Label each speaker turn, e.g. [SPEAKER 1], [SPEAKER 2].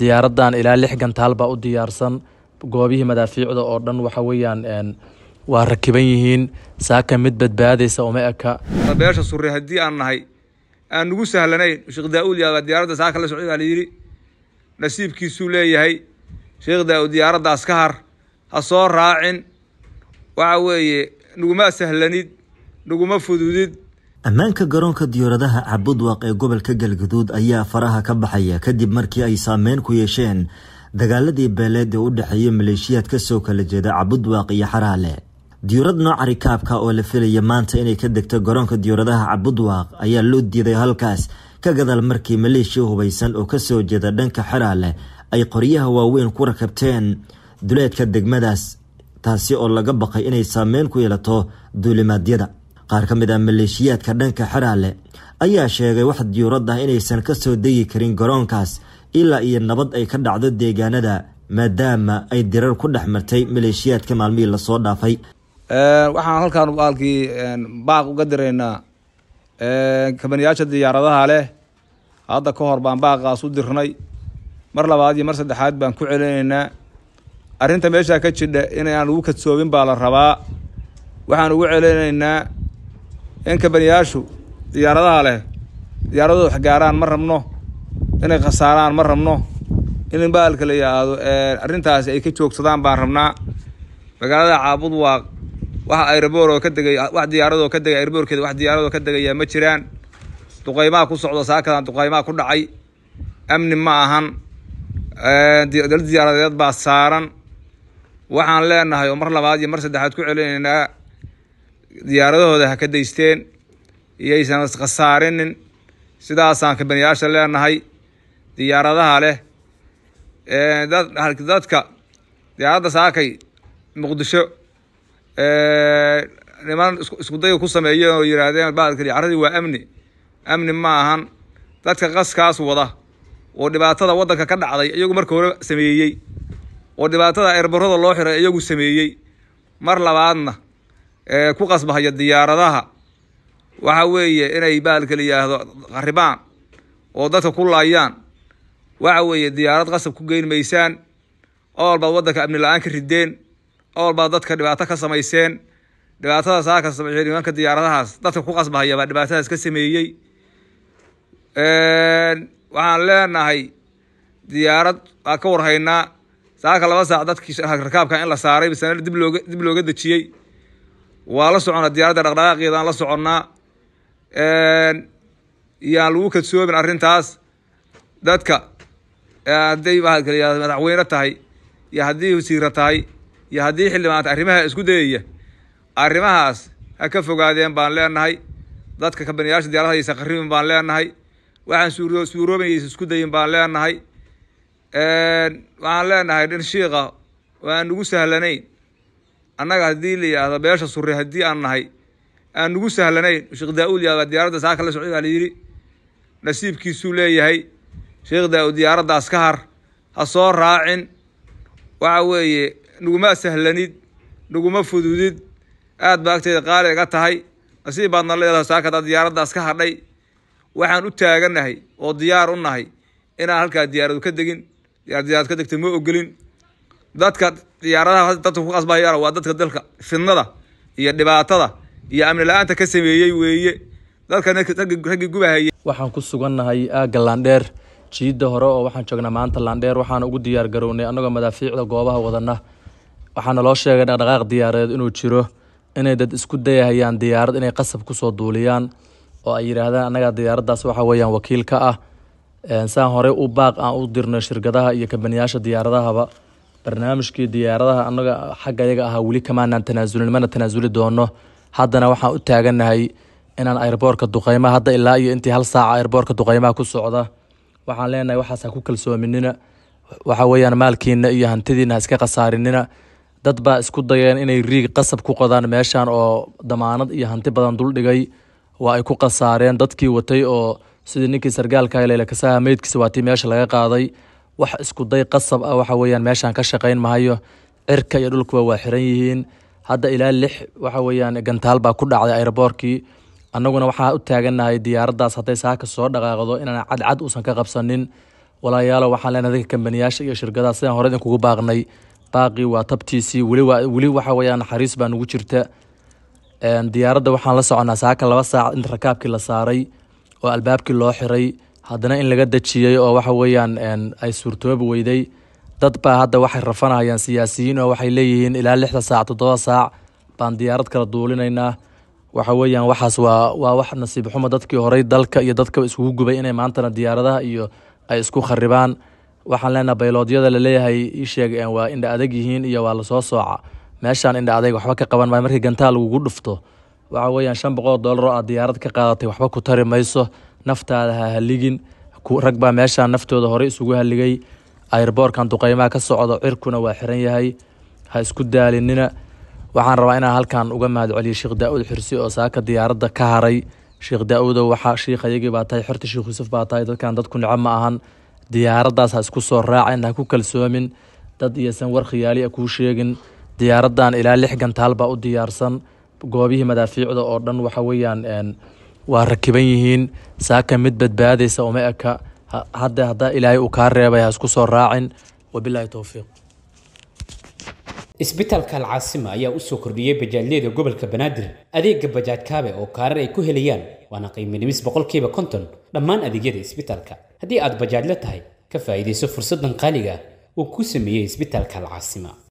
[SPEAKER 1] diyaaradan ilaa lix gantaal baa u diyaarsan goobihii madaafiicda oo dhan waxa weeyaan waa rakiban yihiin saaka mid badbaadaysa uma eka
[SPEAKER 2] beesha sure haddii aan nahay aan nagu sahlanayn sheekh daauud yaabaa diyaaradda saaka la socday baa la yidhi nasiibkiisuu leeyahay sheekh daa daauud diyaaraddaas ka har ha soo raacin waxa weeye naguma sahlanid naguma fududid
[SPEAKER 3] ammaanka garoonka diyaaradaha cabudwaaq ee gobolka galgaduud ayaa faraha ka baxaya kadib markii ay saameyn ku yeesheen dagaaladii beeleed ee u dhexeeya maleeshiyaad kasoo kala jeeda cabudwaaq iyo xaraale diyaurad nooca rikaabka oo la filaya maanta inay ka degto garoonka diyauradaha cabudwaaq ayaa loo diiday halkaas ka gadaal markii maleeshiya hubaysan oo kasoo jeeda dhanka xaraale ay qoryaha waaweyn ku rakabteen duleedka degmadaas taasi oo laga baqay inay saameyn ku yeelato duulimaadyada qaar ka mid ah maleeshiyaadka dhanka xeraale ayaa sheegay wax diyuurad ah inaysan kasoo degi karin garoonkaas ilaa iyo nabad ay ka dhacdo deegaanada maadaama ay dirar ku dhex martay maleeshiyaadka maalmihii lasoo dhaafay
[SPEAKER 2] waxaan halkaan walkii baaq uga diraynaa kabaniyaasha diyaaradaha leh hadda ka hor baan baaqaas u dirnay mar labaad iyo mar saddexaad baan ku celinaynaa arrinta meeshaa ka jidha inaan ugu kadsoomin baa la rabaa waxaan ugu celinaynaa in kabaniyaashu diyaaradaha leh diyaaradooda waxgaaraan ma rabno inay khasaaraan ma rabno in bahalka la yidhaahdo eh, arrintaasi ay ka joogsadaan baan rabnaa magaalada caabud waa wax aerobooroo ka degay wax diyaaradoo ka degay aeroboorkeeda wax diyaaradoo ka degayaa ma jiraan duqaymaha ku socdo saakadan duqaymaha ku dhacay amni ma ahan eh, dal diyaaradeed baa saaran waxaan leenahay oo mar labaad iyo mar saddexaad ku celinaynaa diyaaradahooda ha ka daysteen iyaysan ishasaarinin sidaasaan kabaniyaasha leenahay diyaaradaha leh dadka diyaaradda saakay muqdisho niman iskudayga ku sameeyeen oo yihaahdeen baadka diyaaradii waa amni amni ma ahan dadka qaskaas wada oo dhibaatada waddanka ka dhacday iyagu marka hore sameeyey oo dhibaatada eerbarada loo xiray iyagu sameeyey mar labaadna ku qasbahaya diyaaradaha waxa weeye inay baalka la yihaahdo qaribaan oo dadka ku laayaan waxa weeye diyaarad qasab ku geyn maysaan ool baad waddanka amni la-aan ka rideen ool dadka dhibaato ka samayseen dhibaatadaas haa ka sameeyey nimanka diyaaradahaas dadka ku qasbahaya baa dhibaatadaas ka sameeyey waxaan leenahay diyaarad baa ka warhaynaa saaka laba saac dadkii rakaabka in la saaray misana dib looga dib looga dejiyey waa la socona diyaaradda dhaqdhaqaaqeedaan la soconnaa yaan lagu kadsoobin arrintaas dadka hadday mahadkeliya madaxweyne tahay iyo haddii wasiira tahay iyo haddii xildhibaanta arrimaha isku dayaya arrimahaas ha ka fogaadeen baan leenahay dadka kabaniyaasha diyaaradaha aysan qarribin baan leenahay waxaan suuro isku dayin baan leenahay waxaan leenahay dhin shiiqa aan nagu sahlanayn annaga haddii la yidhaahdo beesha sure haddii aan nahay aan nagu sahlanayn sheekh daa-ud yaaba diyaaradda saa kala socday baa la yidhi nasiibkiisuu leeyahay sheekh daa-ud diyaaraddaas ka har ha soo raacin waxa weeye naguma sahlanid naguma fududid aad baa agteeda qaali iga tahay nasiib baadna leedaha saakadaa diyaaraddaas ka hadhay waxaan u taaganahay oo diyaar u nahay inaan halkaa diyaaradu ka degin diyaar diyaarad ka degta ma ogolin dadka diyaaradaha dadka ku qasbaya waa dadka dalka fidnada iyo dhibaatada iyo amni la-aanta ka sameeyey weeye dadkana
[SPEAKER 1] raggii gubahayay waxaan ku sugannahay aagga laandheer jiidda hore oo waxaan joognaa maanta laandheer waxaana ugu diyaar garownay annagoo madaafiicda goobaha wadana waxaana loo sheegay dhaqdhaqaaq diyaaradeed inuu jiro inay dad isku dayahayaan diyaarad inay qasab kusoo duuliyaan oo ay yidhaahdaan annagaa diyaaraddaas waxa weyaan wakiil ka ah saan horey u baaq aan u dirnay shirkadaha iyo kambaniyaasha diyaaradahaba barnaamijkii diyaaradaha anaga xagga ayaga ahaa weli kamaanaan tanaasulin mana tanaasuli doono haddana waxaan u taaganahay inaan airboorka duqeymaha hadda ilaa iyo intii hal saaca airboorka duqeymaha ku socda waxaan leenahay waxaas ku kalsoominina waxa weeyaan maalkiina iyo hantidiina iska khasaarinina dad baa isku dayeen inay riig qasab ku qodaan meeshan oo damaanad iyo hanti badan duldhigay waa ay ku khasaareen dadkii watay oo sidii ninkii sargaalka leyla kasaaha meydkiisa waatii meesha laga qaaday wax iskuday qasab ah waxa weyaan meeshaan ka shaqayn mahayo cirka iyo dhulkuba waa xiran yihiin hadda ilaa lix waxa weyaan gantaal baa ku dhacday aeroboorkii annaguna waxaa u taagannahay diyaaraddaas hadday saaka soo dhaqaaqdo inaan cadcad uusan ka qabsanin walaalayaalo waxaan leenahay dadka kambaniyaasha iyo shirkadaha sidaan hore idinkugu baaqnay baaqii waa tabtiisii weli waxa weyaan naxariis baa nugu jirta diyaaradda waxaan la soconnaa saaka laba saac inta rakaabkii la saaray oo albaabkii loo xiray haddana in laga dajiyey oo waxa weeyaan ay suurtoobi weyday dad baa hadda waxay rafanayaan siyaasiyiin oo waxay leeyihiin ilaa lixda saac toddoba saac baan diyaarad kala duulinaynaa waxa weeyaan waxaas waa waa wax nasiib xumo dadkii horey dalka iyo dadka iskugu gubay inay maantana diyaaradaha iyo ay isku kharibaan waxaan leenaha bayloodyada laleeyahay ii sheeg waa indha adag yihiin iyo waa lasoo sooca meeshaan indha adayg waxba ka qaban maayo markii gantaal lagugu dhufto waxa weeyaan shan boqol dollar oo aad diyaarad ka qaadatay waxba ku tari mayso naftaada ha haligin rag baa meeshaa naftooda horey isugu haligay ayarboorkan duqeymaha ka socda cirkuna waa xiran yahay ha isku daalinina waxaan rabaa inaan halkan uga mahad celiyo sheekh daa-uud xirsi oo saaka diyaaradda ka haray sheekh daa-uudo waxaa shiikh ayagii baa tahay xerta sheekh yuusuf baa tahay dadkan dadku nico ma ahan diyaaraddaas ha isku soo raacin ha ku kalsoomin dad iyosan war khiyaali a kuu sheegin diyaaraddan ilaa lix gantaal baa u diyaarsan goobihii madaafiicda oo dhan waxa weeyaan waa rakiban yihiin saaka mid badbaadaysa uma eka hadda haddaa ilaahay uu kaa reebay ha isku soo raacin wabilaahi towfiiq isbitaalka alcaasima ayaa usoo kordhiyey bajaajyada gobolka banaadir adeega bajaaj kaabe oo kaarar ay ku helayaan waana qiiminimiis
[SPEAKER 2] boqolkiiba konton dhammaan adeegyada isbitaalka haddii aad bajaajla tahay ka faa'iidayso fursaddan qaaliga ah. uu ku sameeyey isbitaalka alcaasima